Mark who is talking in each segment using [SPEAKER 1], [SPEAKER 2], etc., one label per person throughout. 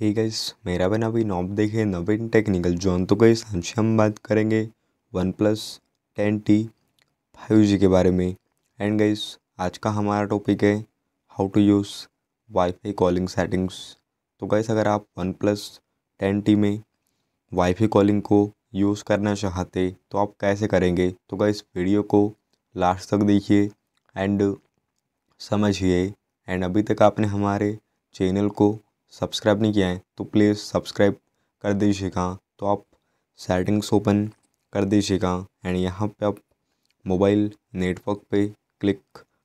[SPEAKER 1] हे hey guys मेरा बना अभी नॉब देखे नवीन टेक्निकल जॉन तो गई आज हम बात करेंगे OnePlus ten T five G के बारे में एंड गाइस आज का हमारा टॉपिक है how to use WiFi calling settings तो गाइस अगर आप वन प्लस टेन टी में वाईफाई कॉलिंग को यूज़ करना चाहते तो आप कैसे करेंगे तो गाइस वीडियो को लास्ट तक देखिए एंड समझिए एंड अभी तक आपने हमारे चैनल को सब्सक्राइब नहीं किया है तो प्लीज़ सब्सक्राइब कर दीजिएगा तो आप सेटिंग्स ओपन कर दीजिएगा एंड यहाँ पे आप मोबाइल नेटवर्क पे क्लिक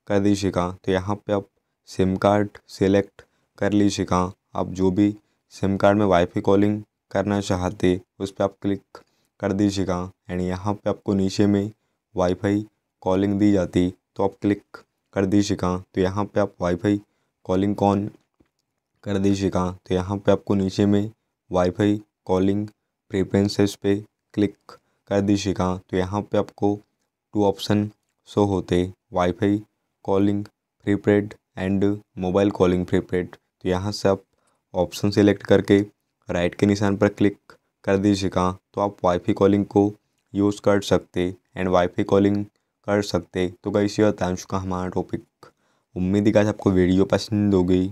[SPEAKER 1] कर दीजिएगा तो यहाँ पे आप सिम कार्ड सेलेक्ट कर लीजिएगा आप जो भी सिम कार्ड में वाईफाई कॉलिंग करना चाहते उस पर आप क्लिक कर दीजिएगा एंड यहाँ पे आपको नीचे में वाईफाई कॉलिंग दी जाती तो आप क्लिक कर दीजिएगा तो यहाँ पे आप वाईफाई कॉलिंग कौन कर दीजिएगा तो यहाँ पे आपको नीचे में वाईफाई कॉलिंग प्रेफरेंसेस पे क्लिक कर दीजिएगा तो यहाँ पे आपको टू ऑप्शन शो होते WiFi calling prepaid and mobile calling prepaid तो यहाँ से आप ऑप्शन सेलेक्ट करके राइट के निशान पर क्लिक कर दीजिएगा तो आप वाईफाई कॉलिंग को यूज़ कर सकते एंड वाईफाई कॉलिंग कर सकते तो कैसे ये बता चुका हमारा टॉपिक उम्मीद है आपको वीडियो पसंद होगी